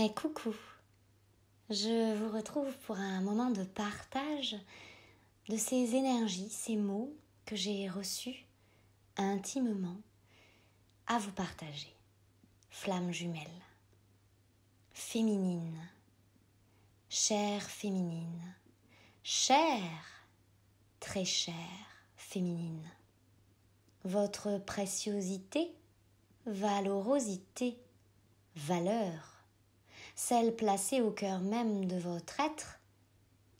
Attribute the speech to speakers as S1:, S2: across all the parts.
S1: Eh, coucou Je vous retrouve pour un moment de partage de ces énergies, ces mots que j'ai reçus intimement à vous partager. Flamme jumelle, féminine, chère féminine, chère, très chère féminine. Votre préciosité, valorosité, valeur celle placée au cœur même de votre être,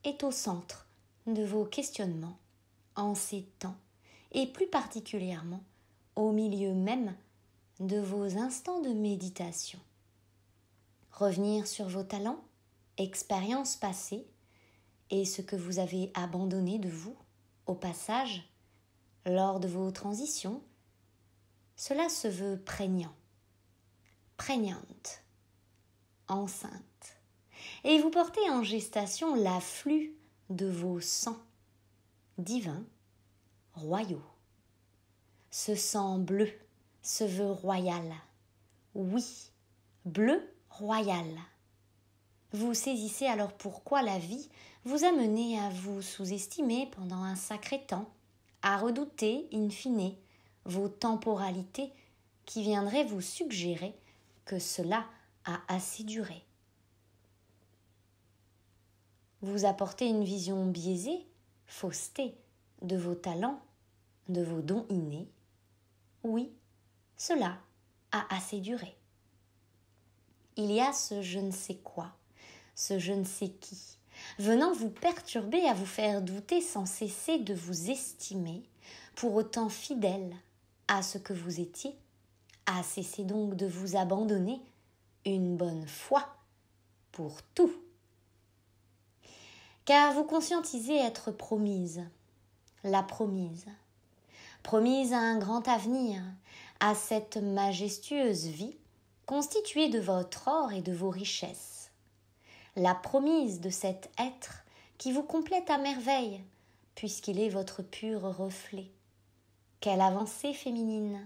S1: est au centre de vos questionnements en ces temps, et plus particulièrement au milieu même de vos instants de méditation. Revenir sur vos talents, expériences passées, et ce que vous avez abandonné de vous au passage, lors de vos transitions, cela se veut prégnant, prégnante enceinte, et vous portez en gestation l'afflux de vos sangs divins, royaux. Ce sang bleu se veut royal. Oui, bleu royal. Vous saisissez alors pourquoi la vie vous a mené à vous sous-estimer pendant un sacré temps, à redouter, in fine, vos temporalités qui viendraient vous suggérer que cela a assez duré. Vous apportez une vision biaisée, fausseté, de vos talents, de vos dons innés. Oui, cela a assez duré. Il y a ce je ne sais quoi, ce je ne sais qui, venant vous perturber à vous faire douter sans cesser de vous estimer, pour autant fidèle à ce que vous étiez, à cesser donc de vous abandonner une bonne foi pour tout. Car vous conscientisez être promise, la promise, promise à un grand avenir, à cette majestueuse vie constituée de votre or et de vos richesses, la promise de cet être qui vous complète à merveille, puisqu'il est votre pur reflet. Quelle avancée féminine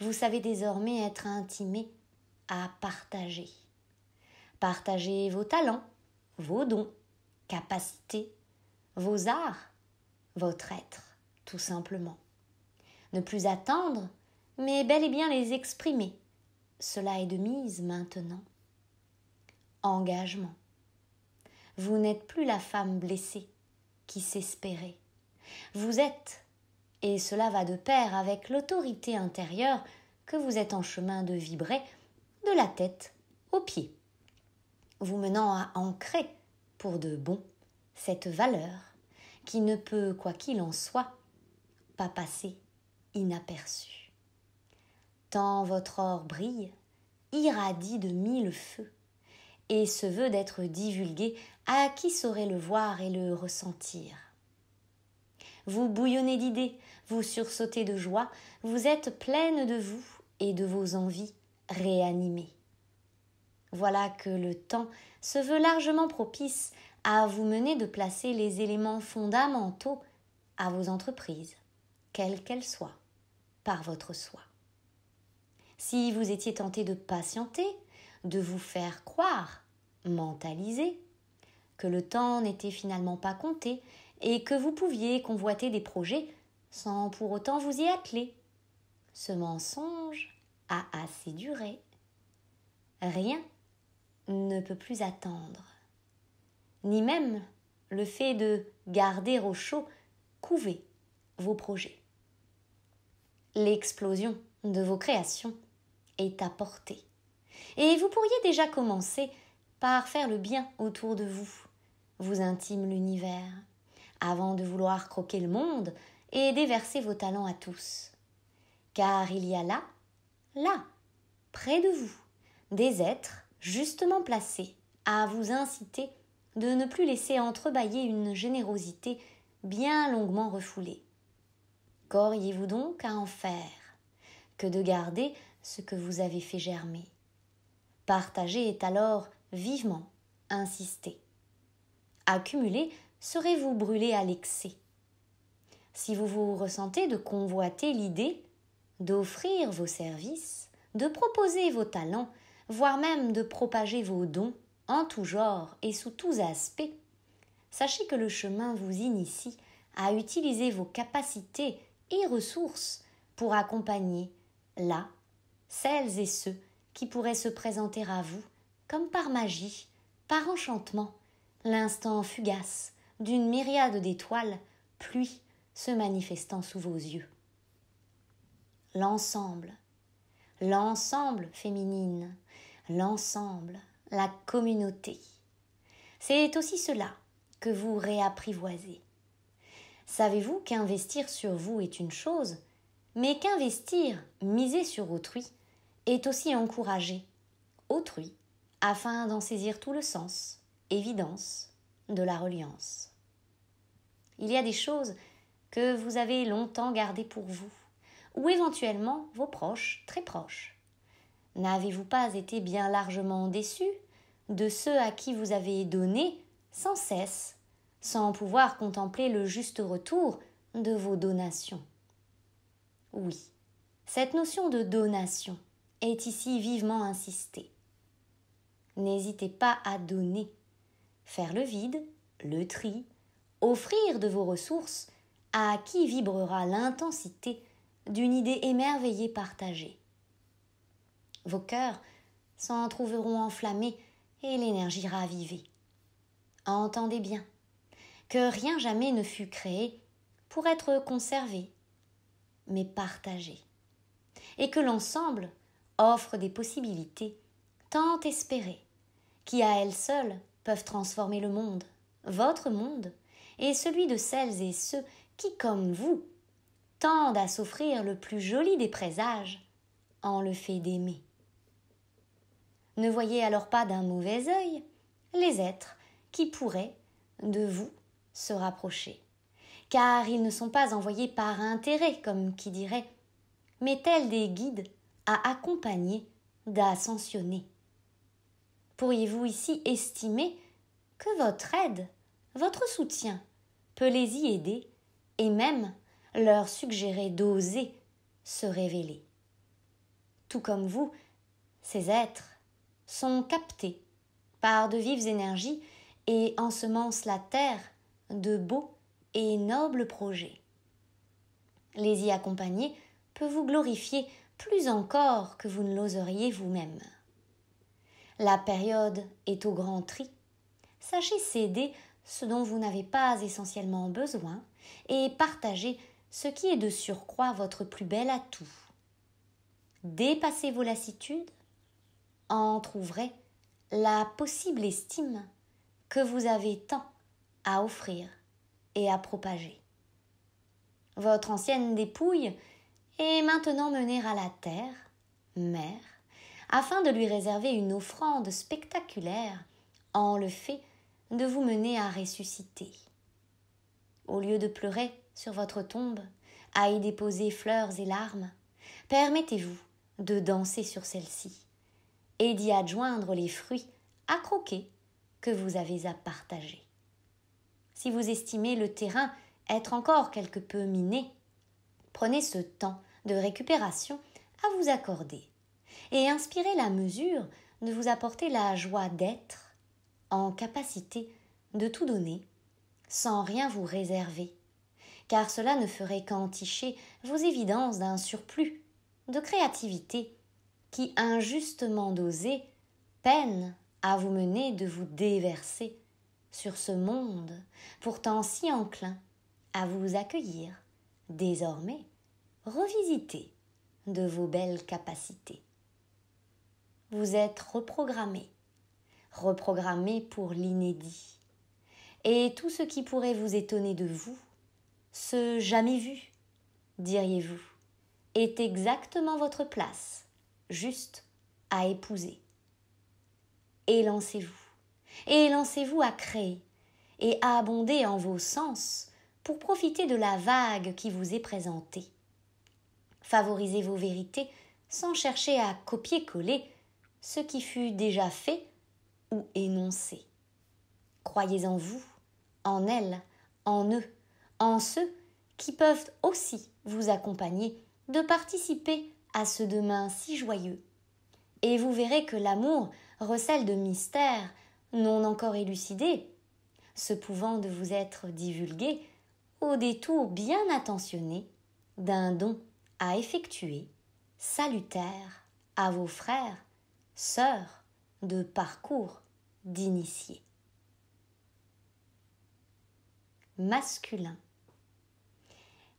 S1: Vous savez désormais être intimée à partager. Partagez vos talents, vos dons, capacités, vos arts, votre être, tout simplement. Ne plus attendre, mais bel et bien les exprimer. Cela est de mise maintenant. Engagement. Vous n'êtes plus la femme blessée qui s'espérait. Vous êtes, et cela va de pair avec l'autorité intérieure que vous êtes en chemin de vibrer de la tête aux pieds, vous menant à ancrer pour de bon cette valeur qui ne peut, quoi qu'il en soit, pas passer inaperçue. Tant votre or brille, irradie de mille feux, et se veut d'être divulgué à qui saurait le voir et le ressentir. Vous bouillonnez d'idées, vous sursautez de joie, vous êtes pleine de vous et de vos envies, réanimer. Voilà que le temps se veut largement propice à vous mener de placer les éléments fondamentaux à vos entreprises, quelles qu'elles soient, par votre soi. Si vous étiez tenté de patienter, de vous faire croire, mentaliser, que le temps n'était finalement pas compté et que vous pouviez convoiter des projets sans pour autant vous y atteler, ce mensonge a assez duré, rien ne peut plus attendre, ni même le fait de garder au chaud couver vos projets. L'explosion de vos créations est à portée. Et vous pourriez déjà commencer par faire le bien autour de vous, vous intime l'univers, avant de vouloir croquer le monde et déverser vos talents à tous. Car il y a là là, près de vous, des êtres justement placés à vous inciter de ne plus laisser entrebâiller une générosité bien longuement refoulée. Qu'auriez-vous donc à en faire que de garder ce que vous avez fait germer Partager est alors vivement insister. Accumuler serez-vous brûlé à l'excès Si vous vous ressentez de convoiter l'idée d'offrir vos services, de proposer vos talents, voire même de propager vos dons en tout genre et sous tous aspects. Sachez que le chemin vous initie à utiliser vos capacités et ressources pour accompagner là celles et ceux qui pourraient se présenter à vous comme par magie, par enchantement, l'instant fugace d'une myriade d'étoiles, pluie se manifestant sous vos yeux l'ensemble, l'ensemble féminine, l'ensemble, la communauté. C'est aussi cela que vous réapprivoisez. Savez-vous qu'investir sur vous est une chose, mais qu'investir, miser sur autrui, est aussi encourager autrui afin d'en saisir tout le sens, évidence, de la reliance. Il y a des choses que vous avez longtemps gardées pour vous, ou éventuellement vos proches très proches. N'avez-vous pas été bien largement déçu de ceux à qui vous avez donné sans cesse, sans pouvoir contempler le juste retour de vos donations Oui, cette notion de donation est ici vivement insistée. N'hésitez pas à donner, faire le vide, le tri, offrir de vos ressources à qui vibrera l'intensité d'une idée émerveillée partagée. Vos cœurs s'en trouveront enflammés et l'énergie ravivée. Entendez bien que rien jamais ne fut créé pour être conservé, mais partagé, et que l'ensemble offre des possibilités tant espérées, qui à elles seules peuvent transformer le monde, votre monde, et celui de celles et ceux qui, comme vous, tendent à s'offrir le plus joli des présages en le fait d'aimer. Ne voyez alors pas d'un mauvais œil les êtres qui pourraient de vous se rapprocher, car ils ne sont pas envoyés par intérêt, comme qui dirait, mais tels des guides à accompagner, d'ascensionner. Pourriez-vous ici estimer que votre aide, votre soutien, peut les y aider et même leur suggérer d'oser se révéler. Tout comme vous, ces êtres sont captés par de vives énergies et ensemencent la terre de beaux et nobles projets. Les y accompagner peut vous glorifier plus encore que vous ne l'oseriez vous-même. La période est au grand tri. Sachez céder ce dont vous n'avez pas essentiellement besoin et partager ce qui est de surcroît votre plus bel atout. Dépassez vos lassitudes, en trouverez la possible estime que vous avez tant à offrir et à propager. Votre ancienne dépouille est maintenant menée à la terre, mère, afin de lui réserver une offrande spectaculaire en le fait de vous mener à ressusciter au lieu de pleurer sur votre tombe, à y déposer fleurs et larmes, permettez-vous de danser sur celle-ci et d'y adjoindre les fruits à croquer que vous avez à partager. Si vous estimez le terrain être encore quelque peu miné, prenez ce temps de récupération à vous accorder et inspirez la mesure de vous apporter la joie d'être en capacité de tout donner sans rien vous réserver, car cela ne ferait qu'enticher vos évidences d'un surplus de créativité qui, injustement dosée, peine à vous mener de vous déverser sur ce monde pourtant si enclin à vous accueillir, désormais revisité de vos belles capacités. Vous êtes reprogrammé, reprogrammé pour l'inédit, et tout ce qui pourrait vous étonner de vous, ce jamais vu, diriez-vous, est exactement votre place, juste à épouser. élancez vous élancez vous à créer, et à abonder en vos sens pour profiter de la vague qui vous est présentée. Favorisez vos vérités sans chercher à copier-coller ce qui fut déjà fait ou énoncé. Croyez en vous, en elles, en eux, en ceux qui peuvent aussi vous accompagner de participer à ce demain si joyeux. Et vous verrez que l'amour recèle de mystères non encore élucidés, se pouvant de vous être divulgués au détour bien attentionné d'un don à effectuer, salutaire à vos frères, sœurs de parcours d'initiés. masculin.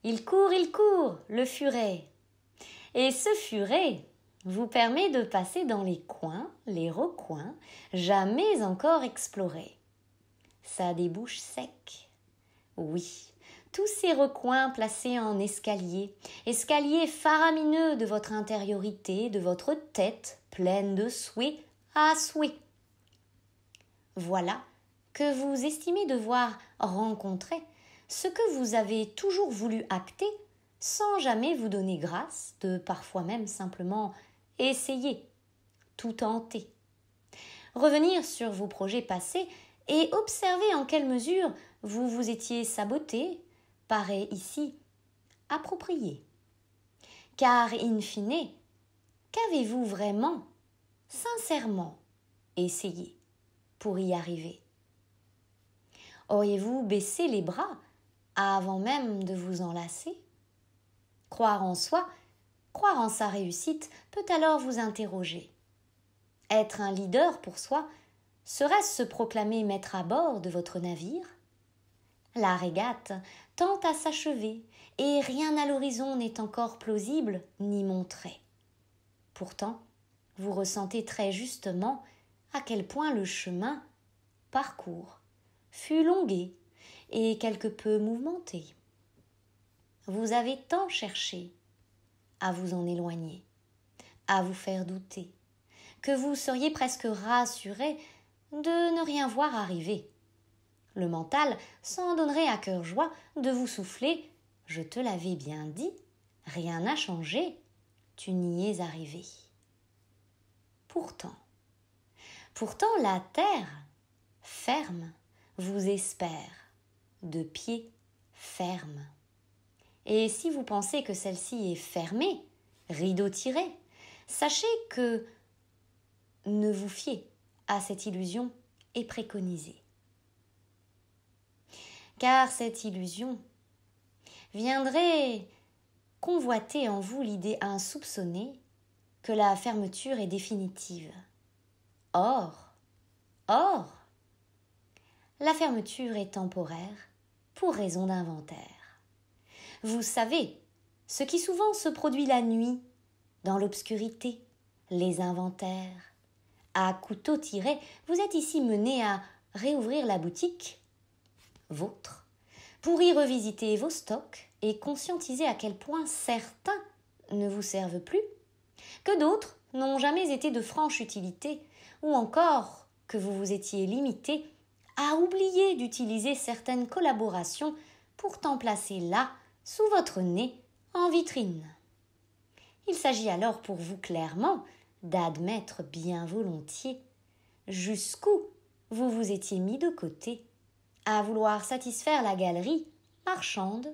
S1: Il court, il court, le furet. Et ce furet vous permet de passer dans les coins, les recoins, jamais encore explorés. Ça débouche sec. Oui, tous ces recoins placés en escalier, escalier faramineux de votre intériorité, de votre tête, pleine de souhaits à souhaits. Voilà que vous estimez devoir rencontrer, ce que vous avez toujours voulu acter sans jamais vous donner grâce de parfois même simplement essayer, tout tenter. Revenir sur vos projets passés et observer en quelle mesure vous vous étiez saboté paraît ici approprié. Car in fine, qu'avez-vous vraiment, sincèrement, essayé pour y arriver Auriez-vous baissé les bras avant même de vous enlacer Croire en soi, croire en sa réussite peut alors vous interroger. Être un leader pour soi, serait-ce se proclamer maître à bord de votre navire La régate tend à s'achever et rien à l'horizon n'est encore plausible ni montré. Pourtant, vous ressentez très justement à quel point le chemin, parcourt fut longuée et quelque peu mouvementée. Vous avez tant cherché à vous en éloigner, à vous faire douter, que vous seriez presque rassuré de ne rien voir arriver. Le mental s'en donnerait à cœur joie de vous souffler Je te l'avais bien dit, rien n'a changé, tu n'y es arrivé. Pourtant, pourtant la terre, ferme, vous espère, de pied ferme. Et si vous pensez que celle-ci est fermée, rideau tiré, sachez que ne vous fiez à cette illusion est préconisée. Car cette illusion viendrait convoiter en vous l'idée insoupçonnée que la fermeture est définitive. Or, or, la fermeture est temporaire pour raison d'inventaire. Vous savez, ce qui souvent se produit la nuit, dans l'obscurité, les inventaires. À couteau tiré, vous êtes ici mené à réouvrir la boutique vôtre pour y revisiter vos stocks et conscientiser à quel point certains ne vous servent plus, que d'autres n'ont jamais été de franche utilité, ou encore que vous vous étiez limité à oublié d'utiliser certaines collaborations pourtant placées là, sous votre nez, en vitrine. Il s'agit alors pour vous clairement d'admettre bien volontiers jusqu'où vous vous étiez mis de côté, à vouloir satisfaire la galerie marchande,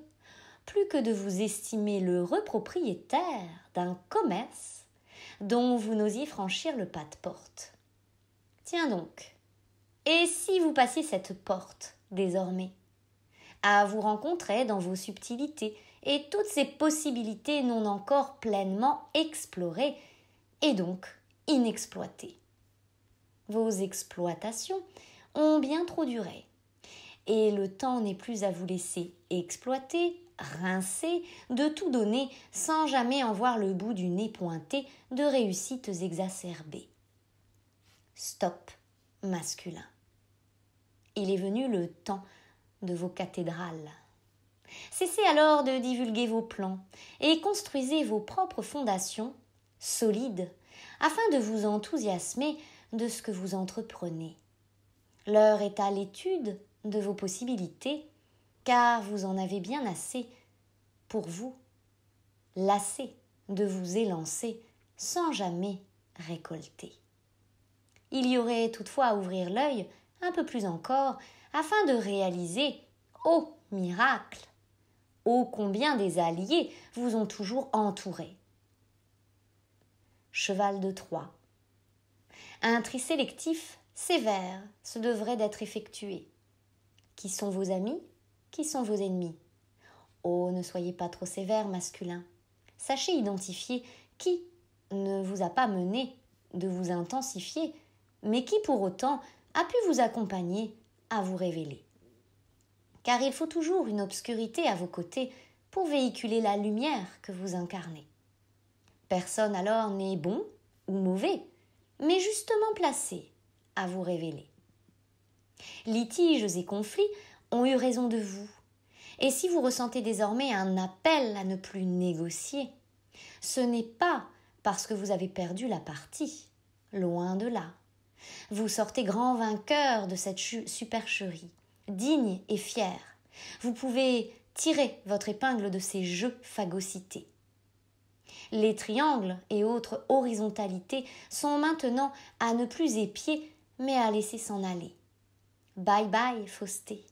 S1: plus que de vous estimer le repropriétaire d'un commerce dont vous n'osiez franchir le pas de porte. Tiens donc, et si vous passiez cette porte, désormais À vous rencontrer dans vos subtilités et toutes ces possibilités non encore pleinement explorées et donc inexploitées. Vos exploitations ont bien trop duré et le temps n'est plus à vous laisser exploiter, rincer, de tout donner sans jamais en voir le bout du nez pointé de réussites exacerbées. Stop masculin il est venu le temps de vos cathédrales. Cessez alors de divulguer vos plans et construisez vos propres fondations solides afin de vous enthousiasmer de ce que vous entreprenez. L'heure est à l'étude de vos possibilités car vous en avez bien assez pour vous, lassé de vous élancer sans jamais récolter. Il y aurait toutefois à ouvrir l'œil un peu plus encore, afin de réaliser, ô miracle, ô combien des alliés vous ont toujours entouré. Cheval de Troie. Un tri sélectif sévère se devrait d'être effectué. Qui sont vos amis Qui sont vos ennemis Oh, ne soyez pas trop sévère, masculin. Sachez identifier qui ne vous a pas mené de vous intensifier, mais qui pour autant a pu vous accompagner à vous révéler. Car il faut toujours une obscurité à vos côtés pour véhiculer la lumière que vous incarnez. Personne alors n'est bon ou mauvais, mais justement placé à vous révéler. Litiges et conflits ont eu raison de vous, et si vous ressentez désormais un appel à ne plus négocier, ce n'est pas parce que vous avez perdu la partie, loin de là. Vous sortez grand vainqueur de cette supercherie, digne et fier. Vous pouvez tirer votre épingle de ces jeux phagocytés. Les triangles et autres horizontalités sont maintenant à ne plus épier, mais à laisser s'en aller. Bye bye, Fausté.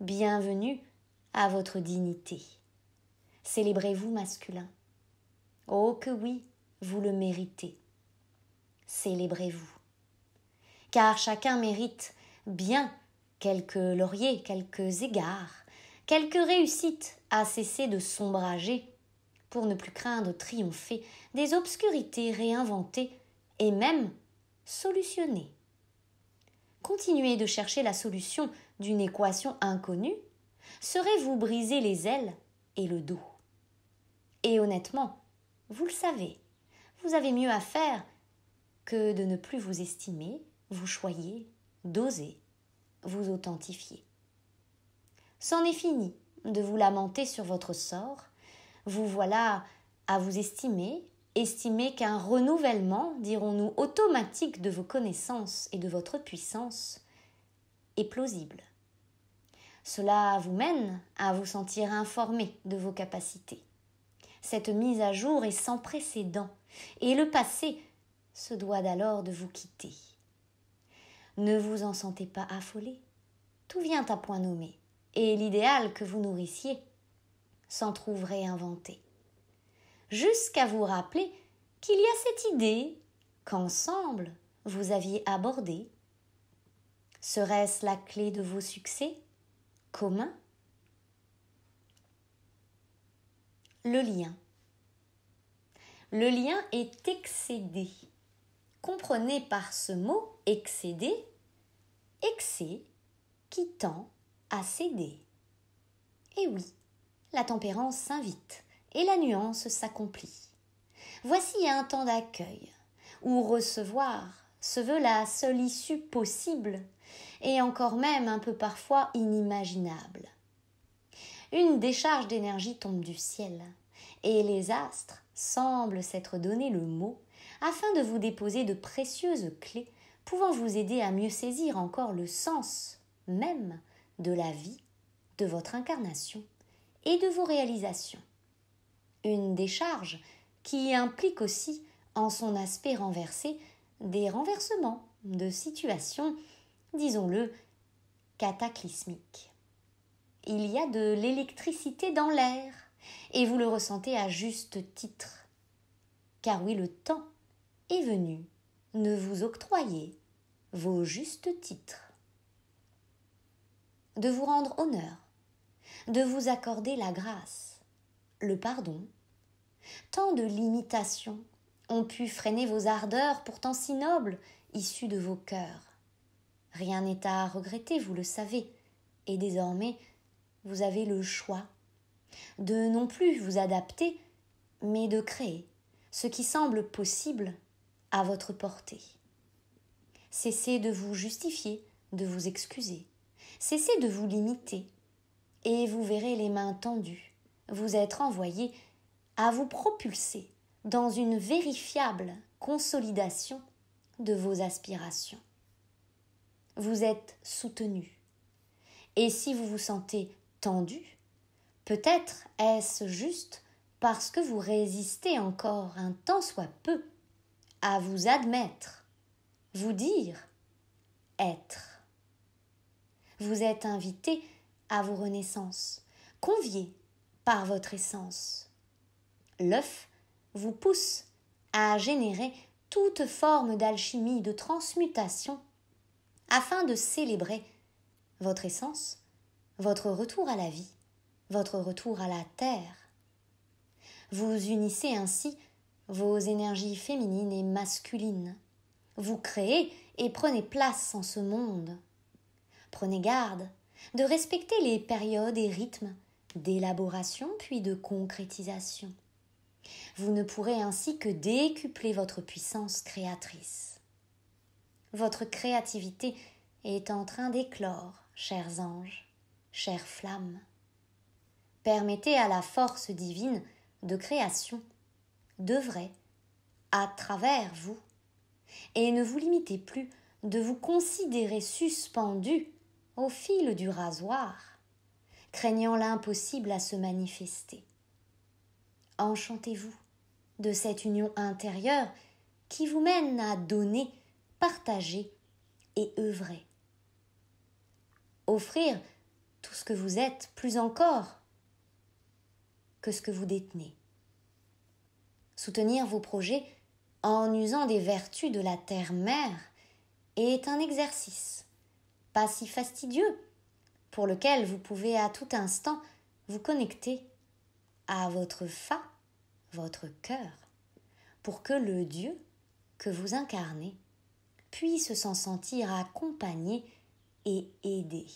S1: Bienvenue à votre dignité. Célébrez-vous masculin. Oh que oui, vous le méritez. Célébrez-vous car chacun mérite bien quelques lauriers, quelques égards, quelques réussites à cesser de sombrager, pour ne plus craindre triompher des obscurités réinventées et même solutionnées. Continuer de chercher la solution d'une équation inconnue serait vous briser les ailes et le dos. Et honnêtement, vous le savez, vous avez mieux à faire que de ne plus vous estimer vous choyez d'oser vous authentifier. C'en est fini de vous lamenter sur votre sort, vous voilà à vous estimer, estimer qu'un renouvellement, dirons-nous, automatique de vos connaissances et de votre puissance est plausible. Cela vous mène à vous sentir informé de vos capacités. Cette mise à jour est sans précédent, et le passé se doit d'alors de vous quitter. Ne vous en sentez pas affolé. Tout vient à point nommé, et l'idéal que vous nourrissiez s'en trouverait inventé. Jusqu'à vous rappeler qu'il y a cette idée qu'ensemble vous aviez abordée. Serait-ce la clé de vos succès communs Le lien. Le lien est excédé. Comprenez par ce mot Excéder, excès qui tend à céder. Et oui, la tempérance s'invite et la nuance s'accomplit. Voici un temps d'accueil où recevoir se veut la seule issue possible et encore même un peu parfois inimaginable. Une décharge d'énergie tombe du ciel et les astres semblent s'être donné le mot afin de vous déposer de précieuses clés pouvant vous aider à mieux saisir encore le sens même de la vie, de votre incarnation et de vos réalisations. Une décharge qui implique aussi, en son aspect renversé, des renversements de situations, disons-le, cataclysmiques. Il y a de l'électricité dans l'air, et vous le ressentez à juste titre. Car oui, le temps est venu ne vous octroyez vos justes titres, de vous rendre honneur, de vous accorder la grâce, le pardon. Tant de limitations ont pu freiner vos ardeurs pourtant si nobles, issues de vos cœurs. Rien n'est à regretter, vous le savez, et désormais vous avez le choix de non plus vous adapter, mais de créer ce qui semble possible à votre portée. Cessez de vous justifier, de vous excuser. Cessez de vous limiter. Et vous verrez les mains tendues vous être envoyé à vous propulser dans une vérifiable consolidation de vos aspirations. Vous êtes soutenu. Et si vous vous sentez tendu, peut-être est-ce juste parce que vous résistez encore un tant soit peu à vous admettre, vous dire, être. Vous êtes invité à vos renaissances, convié par votre essence. L'œuf vous pousse à générer toute forme d'alchimie, de transmutation, afin de célébrer votre essence, votre retour à la vie, votre retour à la terre. Vous unissez ainsi vos énergies féminines et masculines. Vous créez et prenez place en ce monde. Prenez garde de respecter les périodes et rythmes d'élaboration puis de concrétisation. Vous ne pourrez ainsi que décupler votre puissance créatrice. Votre créativité est en train d'éclore, chers anges, chères flammes. Permettez à la force divine de création devrait, à travers vous, et ne vous limitez plus de vous considérer suspendu au fil du rasoir, craignant l'impossible à se manifester. Enchantez-vous de cette union intérieure qui vous mène à donner, partager et œuvrer. Offrir tout ce que vous êtes plus encore que ce que vous détenez. Soutenir vos projets en usant des vertus de la terre-mère est un exercice, pas si fastidieux, pour lequel vous pouvez à tout instant vous connecter à votre fa, votre cœur, pour que le Dieu que vous incarnez puisse s'en sentir accompagné et aidé.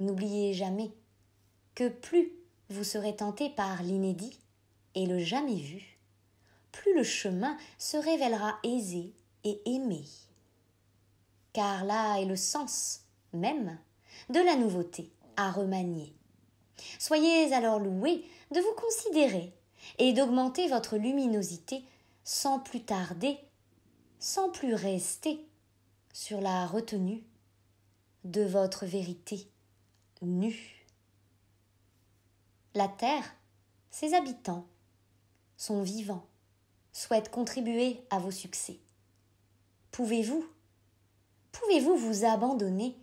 S1: N'oubliez jamais que plus vous serez tenté par l'inédit, et le jamais vu, plus le chemin se révélera aisé et aimé. Car là est le sens même de la nouveauté à remanier. Soyez alors loués de vous considérer et d'augmenter votre luminosité sans plus tarder, sans plus rester sur la retenue de votre vérité nue. La terre, ses habitants, sont vivants, souhaitent contribuer à vos succès. Pouvez-vous Pouvez-vous vous abandonner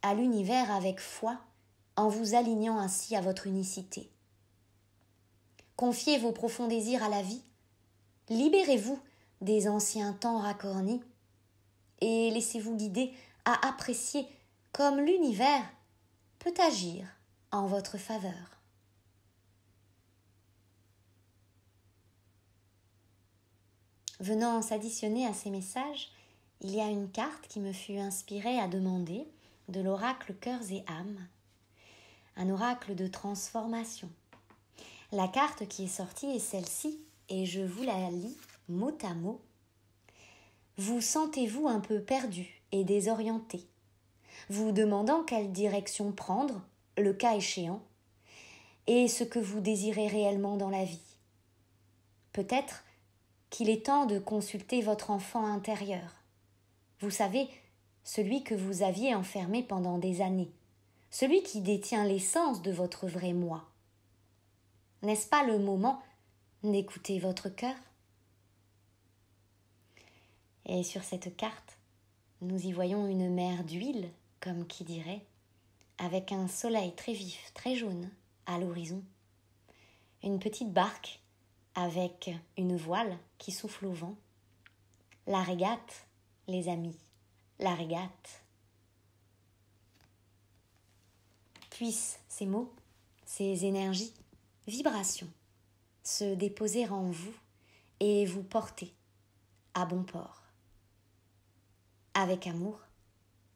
S1: à l'univers avec foi en vous alignant ainsi à votre unicité Confiez vos profonds désirs à la vie, libérez-vous des anciens temps racornis et laissez-vous guider à apprécier comme l'univers peut agir en votre faveur. Venant s'additionner à ces messages, il y a une carte qui me fut inspirée à demander de l'oracle Cœurs et âmes, un oracle de transformation. La carte qui est sortie est celle-ci, et je vous la lis mot à mot. Vous sentez-vous un peu perdu et désorienté, vous demandant quelle direction prendre, le cas échéant, et ce que vous désirez réellement dans la vie. Peut-être qu'il est temps de consulter votre enfant intérieur. Vous savez, celui que vous aviez enfermé pendant des années, celui qui détient l'essence de votre vrai moi. N'est-ce pas le moment d'écouter votre cœur Et sur cette carte, nous y voyons une mer d'huile, comme qui dirait, avec un soleil très vif, très jaune, à l'horizon. Une petite barque avec une voile qui souffle au vent. La régate, les amis, la régate. Puissent ces mots, ces énergies, vibrations, se déposer en vous et vous porter à bon port. Avec amour,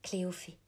S1: Cléophée.